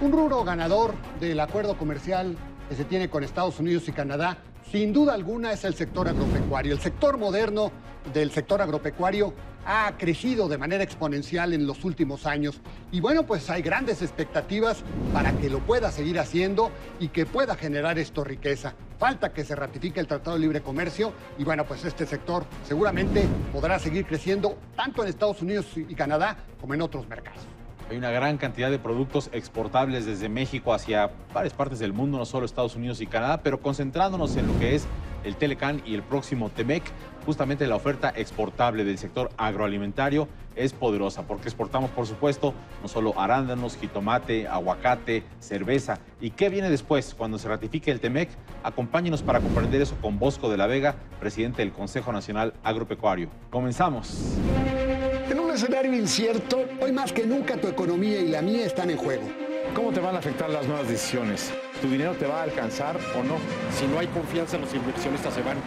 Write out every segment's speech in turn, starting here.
Un rubro ganador del acuerdo comercial que se tiene con Estados Unidos y Canadá, sin duda alguna, es el sector agropecuario. El sector moderno del sector agropecuario ha crecido de manera exponencial en los últimos años. Y bueno, pues hay grandes expectativas para que lo pueda seguir haciendo y que pueda generar esto riqueza. Falta que se ratifique el Tratado de Libre Comercio y bueno, pues este sector seguramente podrá seguir creciendo tanto en Estados Unidos y Canadá como en otros mercados. Hay una gran cantidad de productos exportables desde México hacia varias partes del mundo, no solo Estados Unidos y Canadá, pero concentrándonos en lo que es el Telecan y el próximo Temec, justamente la oferta exportable del sector agroalimentario es poderosa, porque exportamos, por supuesto, no solo arándanos, jitomate, aguacate, cerveza. ¿Y qué viene después cuando se ratifique el Temec? Acompáñenos para comprender eso con Bosco de la Vega, presidente del Consejo Nacional Agropecuario. Comenzamos escenario incierto, hoy más que nunca tu economía y la mía están en juego. ¿Cómo te van a afectar las nuevas decisiones? tu dinero te va a alcanzar o no. Si no hay confianza, los inversionistas se van.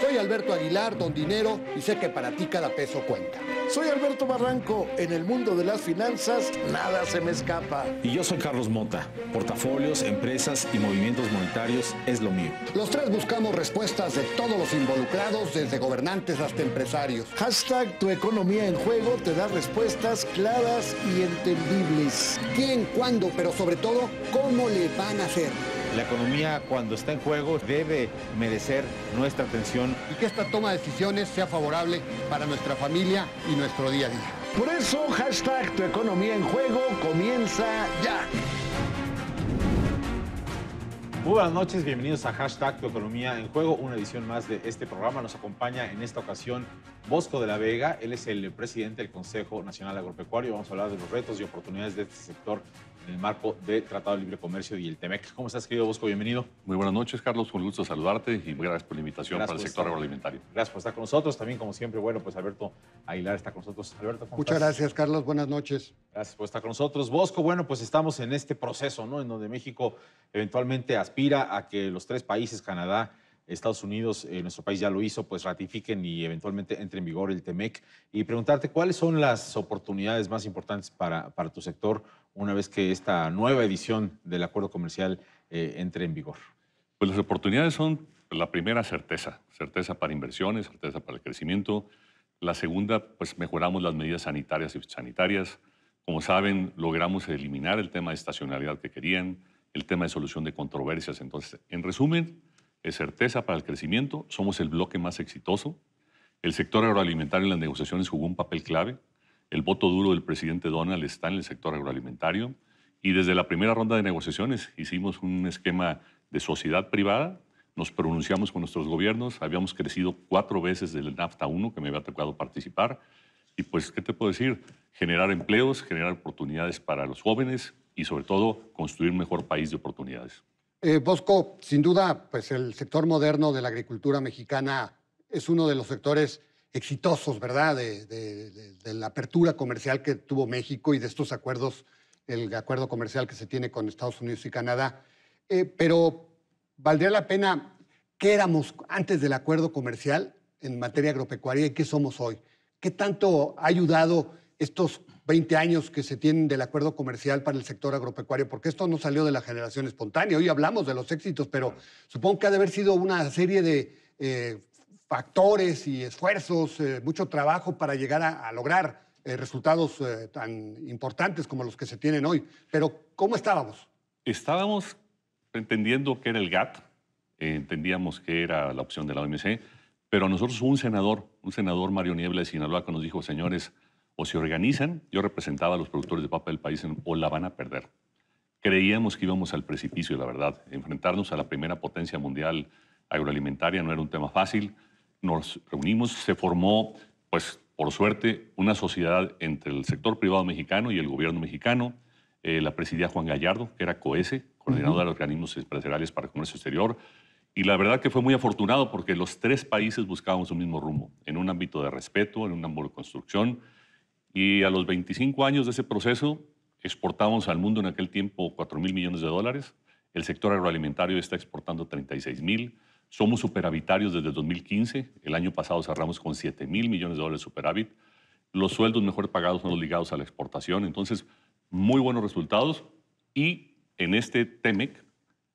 Soy Alberto Aguilar, don Dinero, y sé que para ti cada peso cuenta. Soy Alberto Barranco, en el mundo de las finanzas nada se me escapa. Y yo soy Carlos Mota, portafolios, empresas y movimientos monetarios es lo mío. Los tres buscamos respuestas de todos los involucrados, desde gobernantes hasta empresarios. Hashtag tu economía en juego te da respuestas claras y entendibles. ¿Quién, cuándo, pero sobre todo, cómo le van hacer. La economía cuando está en juego debe merecer nuestra atención. Y que esta toma de decisiones sea favorable para nuestra familia y nuestro día a día. Por eso, hashtag Tu Economía en Juego comienza ya. Muy buenas noches, bienvenidos a Hashtag Tu Economía en Juego, una edición más de este programa. Nos acompaña en esta ocasión Bosco de la Vega, él es el presidente del Consejo Nacional Agropecuario. Vamos a hablar de los retos y oportunidades de este sector en el marco del Tratado de Libre Comercio y el TEMEC. ¿Cómo estás, querido Bosco? Bienvenido. Muy buenas noches, Carlos. Un gusto saludarte y gracias por la invitación para el sector agroalimentario. Gracias por estar con nosotros. También, como siempre, bueno, pues Alberto Aguilar está con nosotros. Alberto, Muchas gracias, Carlos. Buenas noches. Gracias por estar con nosotros. Bosco, bueno, pues estamos en este proceso, ¿no? En donde México eventualmente aspira a que los tres países, Canadá, Estados Unidos, eh, nuestro país ya lo hizo, pues ratifiquen y eventualmente entre en vigor el TEMEC. Y preguntarte, ¿cuáles son las oportunidades más importantes para, para tu sector? una vez que esta nueva edición del acuerdo comercial eh, entre en vigor? Pues las oportunidades son la primera certeza, certeza para inversiones, certeza para el crecimiento. La segunda, pues mejoramos las medidas sanitarias y sanitarias. Como saben, logramos eliminar el tema de estacionalidad que querían, el tema de solución de controversias. Entonces, en resumen, es certeza para el crecimiento, somos el bloque más exitoso. El sector agroalimentario en las negociaciones jugó un papel clave. El voto duro del presidente Donald está en el sector agroalimentario y desde la primera ronda de negociaciones hicimos un esquema de sociedad privada, nos pronunciamos con nuestros gobiernos, habíamos crecido cuatro veces del NAFTA 1 que me había tocado participar y pues, ¿qué te puedo decir? Generar empleos, generar oportunidades para los jóvenes y sobre todo construir mejor país de oportunidades. Eh, Bosco, sin duda, pues el sector moderno de la agricultura mexicana es uno de los sectores exitosos, ¿verdad?, de, la apertura comercial que tuvo México y de estos acuerdos, el acuerdo comercial que se tiene con Estados Unidos y Canadá. Eh, pero valdría la pena qué éramos antes del acuerdo comercial en materia agropecuaria y qué somos hoy. ¿Qué tanto ha ayudado estos 20 años que se tienen del acuerdo comercial para el sector agropecuario? Porque esto no salió de la generación espontánea. Hoy hablamos de los éxitos, pero supongo que ha de haber sido una serie de eh, factores y esfuerzos, eh, mucho trabajo para llegar a, lograr eh, resultados eh, tan importantes como los que se tienen hoy. Pero ¿cómo estábamos? Estábamos entendiendo que era el GATT, entendíamos que era la opción de la OMC, pero a nosotros un senador, un senador Mario Niebla de Sinaloa, que nos dijo, señores, o se organizan, yo representaba a los productores de papa del país, o la van a perder. Creíamos que íbamos al precipicio, la verdad. Enfrentarnos a la primera potencia mundial agroalimentaria no era un tema fácil nos reunimos, se formó, pues por suerte, una sociedad entre el sector privado mexicano y el gobierno mexicano. Eh, la presidía Juan Gallardo, que era COESE, coordinador de los de organismos empresariales para el comercio exterior. Y la verdad que fue muy afortunado porque los tres países buscábamos un mismo rumbo, en un ámbito de respeto, en un ámbito de construcción. Y a los 25 años de ese proceso, exportamos al mundo en aquel tiempo 4 mil millones de dólares. El sector agroalimentario está exportando 36 mil. Somos superavitarios desde 2015. El año pasado cerramos con 7 mil millones de dólares de superávit. Los sueldos mejor pagados son los ligados a la exportación. Entonces, muy buenos resultados. Y en este TEMEC,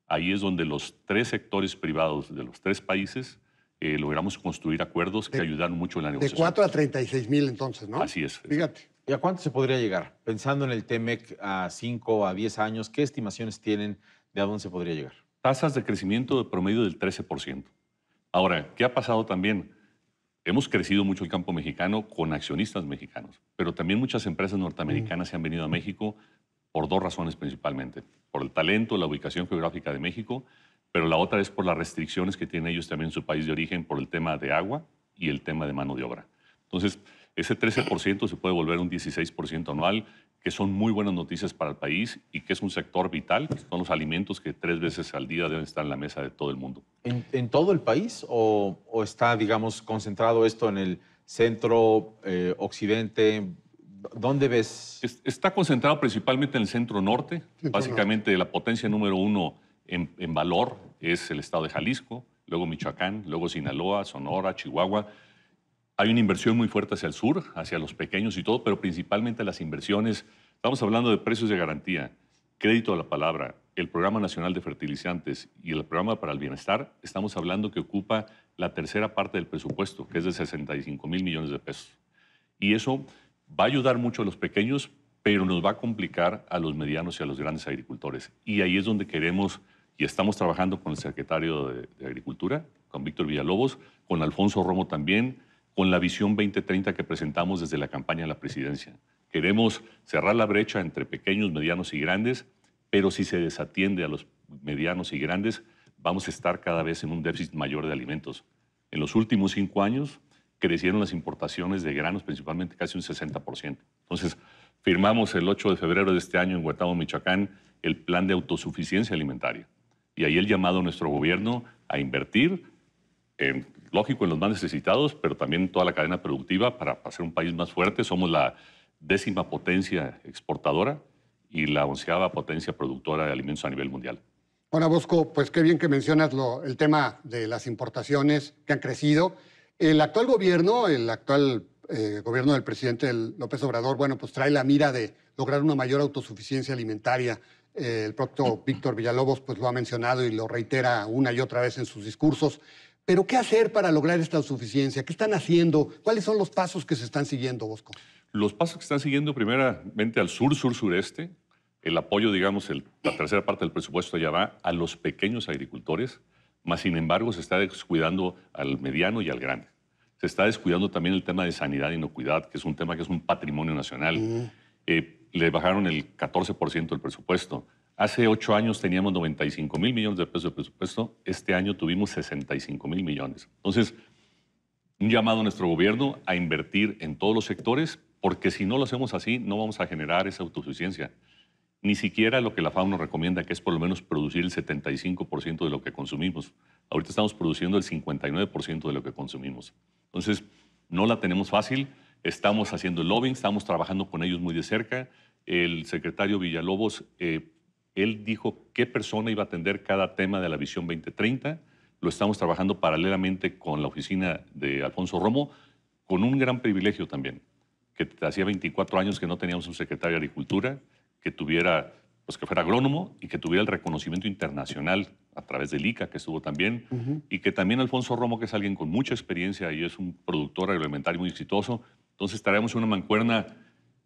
ahí es donde los tres sectores privados de los tres países eh, logramos construir acuerdos que ayudaron mucho en la negociación. De 4 a 36 mil entonces, ¿no? Así es. Fíjate. ¿Y a cuánto se podría llegar? Pensando en el TEMEC a 5 a 10 años, ¿qué estimaciones tienen de a dónde se podría llegar? tasas de crecimiento de promedio del 13%. Ahora, ¿qué ha pasado también? Hemos crecido mucho el campo mexicano con accionistas mexicanos, pero también muchas empresas norteamericanas mm. se han venido a México por dos razones principalmente, por el talento, la ubicación geográfica de México, pero la otra es por las restricciones que tienen ellos también en su país de origen por el tema de agua y el tema de mano de obra. Entonces, ese 13% se puede volver un 16% anual que son muy buenas noticias para el país y que es un sector vital, que son los alimentos que tres veces al día deben estar en la mesa de todo el mundo. ¿En, todo el país o, está, digamos, concentrado esto en el centro, eh, occidente? ¿Dónde ves? está concentrado principalmente en el centro norte. Básicamente la potencia número uno en, en valor es el estado de Jalisco, luego Michoacán, luego Sinaloa, Sonora, Chihuahua. Hay una inversión muy fuerte hacia el sur, hacia los pequeños y todo, pero principalmente las inversiones. Estamos hablando de precios de garantía, crédito a la palabra, el Programa Nacional de Fertilizantes y el Programa para el Bienestar. Estamos hablando que ocupa la tercera parte del presupuesto, que es de 65 mil millones de pesos. Y eso va a ayudar mucho a los pequeños, pero nos va a complicar a los medianos y a los grandes agricultores. Y ahí es donde queremos, y estamos trabajando con el secretario de, Agricultura, con Víctor Villalobos, con Alfonso Romo también, con la visión 2030 que presentamos desde la campaña de la presidencia. Queremos cerrar la brecha entre pequeños, medianos y grandes, pero si se desatiende a los medianos y grandes, vamos a estar cada vez en un déficit mayor de alimentos. En los últimos cinco años crecieron las importaciones de granos principalmente casi un 60%. Entonces, firmamos el 8 de febrero de este año en Huatamo, Michoacán, el plan de autosuficiencia alimentaria. Y ahí el llamado a nuestro gobierno a invertir en lógico, en los más necesitados, pero también toda la cadena productiva para, ser un país más fuerte. Somos la décima potencia exportadora y la onceava potencia productora de alimentos a nivel mundial. Bueno, Bosco, pues qué bien que mencionas lo, el tema de las importaciones que han crecido. El actual gobierno, el actual eh, gobierno del presidente López Obrador, bueno, pues trae la mira de lograr una mayor autosuficiencia alimentaria. Eh, el propio Víctor Villalobos pues lo ha mencionado y lo reitera una y otra vez en sus discursos. Pero ¿qué hacer para lograr esta suficiencia? ¿Qué están haciendo? ¿Cuáles son los pasos que se están siguiendo, Bosco? Los pasos que están siguiendo primeramente al sur, sur, sureste, el apoyo, digamos, la tercera parte del presupuesto ya va a los pequeños agricultores, más sin embargo se está descuidando al mediano y al grande. Se está descuidando también el tema de sanidad e inocuidad, que es un tema que es un patrimonio nacional. Mm. Eh, le bajaron el 14% del presupuesto. Hace ocho años teníamos 95 mil millones de pesos de presupuesto, este año tuvimos 65 mil millones. Entonces, un llamado a nuestro gobierno a invertir en todos los sectores, porque si no lo hacemos así, no vamos a generar esa autosuficiencia. Ni siquiera lo que la FAO nos recomienda, que es por lo menos producir el 75% de lo que consumimos. Ahorita estamos produciendo el 59% de lo que consumimos. Entonces, no la tenemos fácil, estamos haciendo el lobbying, estamos trabajando con ellos muy de cerca. El secretario Villalobos... Eh, él dijo qué persona iba a atender cada tema de la visión 2030. Lo estamos trabajando paralelamente con la oficina de Alfonso Romo, con un gran privilegio también, que hacía 24 años que no teníamos un secretario de Agricultura, que tuviera, pues que fuera agrónomo y que tuviera el reconocimiento internacional a través del ICA, que estuvo también, y que también Alfonso Romo, que es alguien con mucha experiencia y es un productor agroalimentario muy exitoso. Entonces traemos una mancuerna,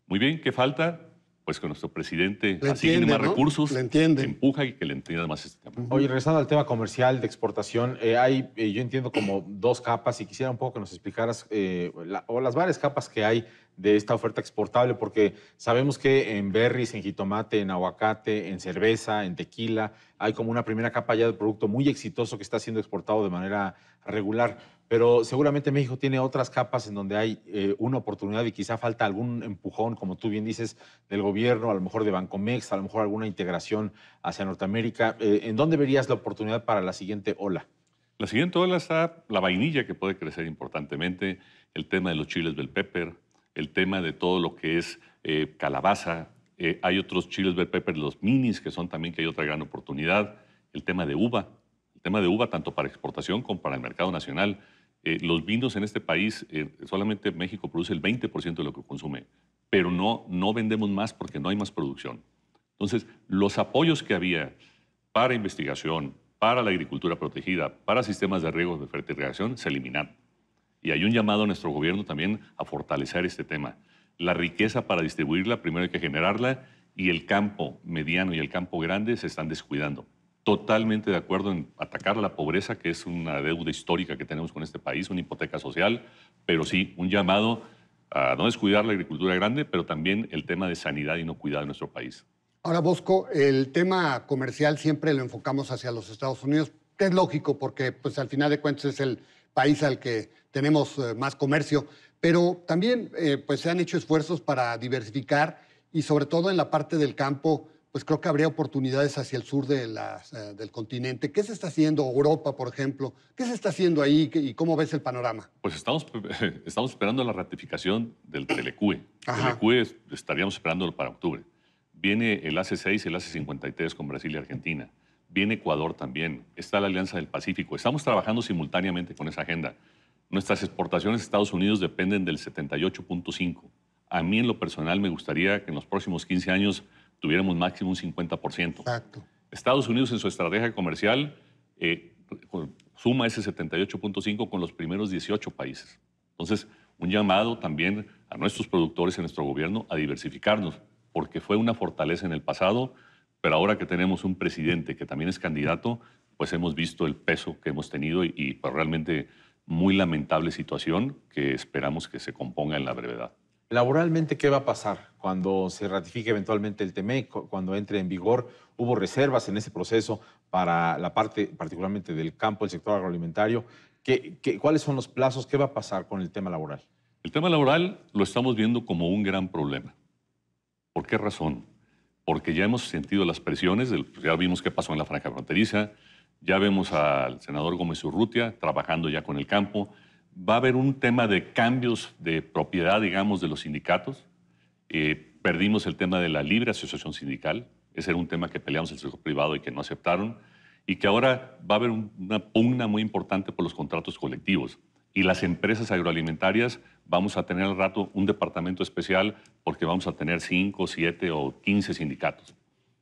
muy bien, ¿qué falta? pues que nuestro presidente tiene más recursos, entiende. empuja y que le entienda más este tema. Oye, regresando al tema comercial de exportación, eh, hay, eh, yo entiendo como dos capas y quisiera un poco que nos explicaras, eh, o las varias capas que hay de esta oferta exportable, porque sabemos que en berries, en jitomate, en aguacate, en cerveza, en tequila, hay como una primera capa ya de producto muy exitoso que está siendo exportado de manera regular. Pero seguramente México tiene otras capas en donde hay eh, una oportunidad y quizá falta algún empujón, como tú bien dices, del gobierno, a lo mejor de Bancomex, a lo mejor alguna integración hacia Norteamérica. Eh, ¿En dónde verías la oportunidad para la siguiente ola? La siguiente ola está la vainilla que puede crecer importantemente, el tema de los chiles bell pepper, el tema de todo lo que es eh, calabaza. hay otros chiles bell pepper, los minis, que son también que hay otra gran oportunidad, el tema de uva. El tema de uva tanto para exportación como para el mercado nacional eh, los vinos en este país, eh, solamente México produce el 20% de lo que consume, pero no, no vendemos más porque no hay más producción. Entonces, los apoyos que había para investigación, para la agricultura protegida, para sistemas de riego de fertilización, se eliminaron. Y hay un llamado a nuestro gobierno también a fortalecer este tema. La riqueza para distribuirla, primero hay que generarla, y el campo mediano y el campo grande se están descuidando totalmente de acuerdo en atacar la pobreza, que es una deuda histórica que tenemos con este país, una hipoteca social, pero sí un llamado a no descuidar la agricultura grande, pero también el tema de sanidad y no cuidar de nuestro país. Ahora, Bosco, el tema comercial siempre lo enfocamos hacia los Estados Unidos, que es lógico porque pues, al final de cuentas es el país al que tenemos eh, más comercio, pero también eh, pues, se han hecho esfuerzos para diversificar y sobre todo en la parte del campo pues creo que habría oportunidades hacia el sur de eh, del continente. ¿Qué se está haciendo? Europa, por ejemplo. ¿Qué se está haciendo ahí y cómo ves el panorama? Pues estamos, estamos esperando la ratificación del Telecue. El Telecue estaríamos esperando para octubre. Viene el AC6 y el AC53 con Brasil y Argentina. Viene Ecuador también. Está la Alianza del Pacífico. Estamos trabajando simultáneamente con esa agenda. Nuestras exportaciones a Estados Unidos dependen del 78.5. A mí en lo personal me gustaría que en los próximos 15 años tuviéramos máximo un 50%. Estados Unidos en su estrategia comercial eh, suma ese 78.5 con los primeros 18 países. Entonces, un llamado también a nuestros productores y a nuestro gobierno a diversificarnos, porque fue una fortaleza en el pasado, pero ahora que tenemos un presidente que también es candidato, pues hemos visto el peso que hemos tenido y, pues, realmente muy lamentable situación que esperamos que se componga en la brevedad. Laboralmente, ¿qué va a pasar cuando se ratifique eventualmente el TME, cuando entre en vigor? Hubo reservas en ese proceso para la parte particularmente del campo, el sector agroalimentario. ¿Qué, cuáles son los plazos? ¿Qué va a pasar con el tema laboral? El tema laboral lo estamos viendo como un gran problema. ¿Por qué razón? Porque ya hemos sentido las presiones, pues, ya vimos qué pasó en la franja fronteriza, ya vemos al senador Gómez Urrutia trabajando ya con el campo, va a haber un tema de cambios de propiedad, digamos, de los sindicatos. Eh, perdimos el tema de la libre asociación sindical. Ese era un tema que peleamos el sector privado y que no aceptaron. Y que ahora va a haber una pugna muy importante por los contratos colectivos. Y las empresas agroalimentarias vamos a tener al rato un departamento especial porque vamos a tener 5, 7 o 15 sindicatos.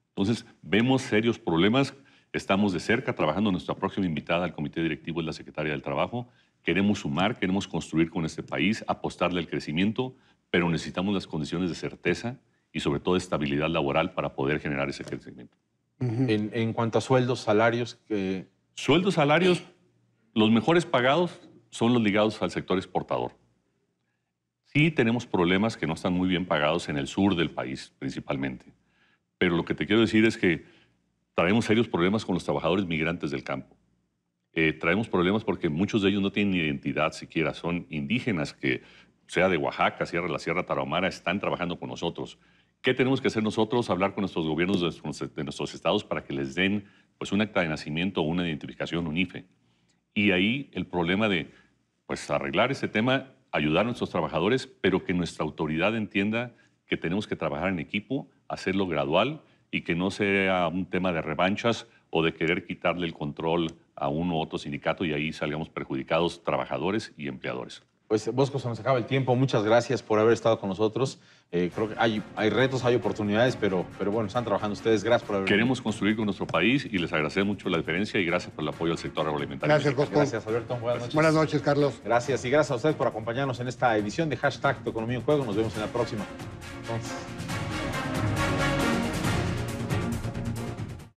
Entonces, vemos serios problemas. Estamos de cerca trabajando. Nuestra próxima invitada al comité directivo es la secretaria del Trabajo Queremos sumar, queremos construir con este país, apostarle al crecimiento, pero necesitamos las condiciones de certeza y sobre todo estabilidad laboral para poder generar ese crecimiento. en, cuanto a sueldos, salarios... Sueldos, salarios, los mejores pagados son los ligados al sector exportador. Sí tenemos problemas que no están muy bien pagados en el sur del país principalmente, pero lo que te quiero decir es que traemos serios problemas con los trabajadores migrantes del campo. Eh, traemos problemas porque muchos de ellos no tienen identidad siquiera, son indígenas que, sea de Oaxaca, Sierra de la Sierra Tarahumara, están trabajando con nosotros. ¿Qué tenemos que hacer nosotros? Hablar con nuestros gobiernos de nuestros, estados para que les den pues, un acta de nacimiento o una identificación, Unife. Y ahí el problema de pues, arreglar ese tema, ayudar a nuestros trabajadores, pero que nuestra autoridad entienda que tenemos que trabajar en equipo, hacerlo gradual y que no sea un tema de revanchas o de querer quitarle el control a uno u otro sindicato y ahí salgamos perjudicados trabajadores y empleadores. Pues Bosco, se nos acaba el tiempo. Muchas gracias por haber estado con nosotros. Eh, creo que hay, hay, retos, hay oportunidades, pero, pero bueno, están trabajando ustedes. Gracias por haber Queremos construir con nuestro país y les agradecemos mucho la diferencia y gracias por el apoyo al sector agroalimentario. Gracias, Bosco. Gracias, Alberto. Buenas pues, noches. Buenas noches, Carlos. Gracias y gracias a ustedes por acompañarnos en esta edición de Hashtag Economía en Juego. Nos vemos en la próxima.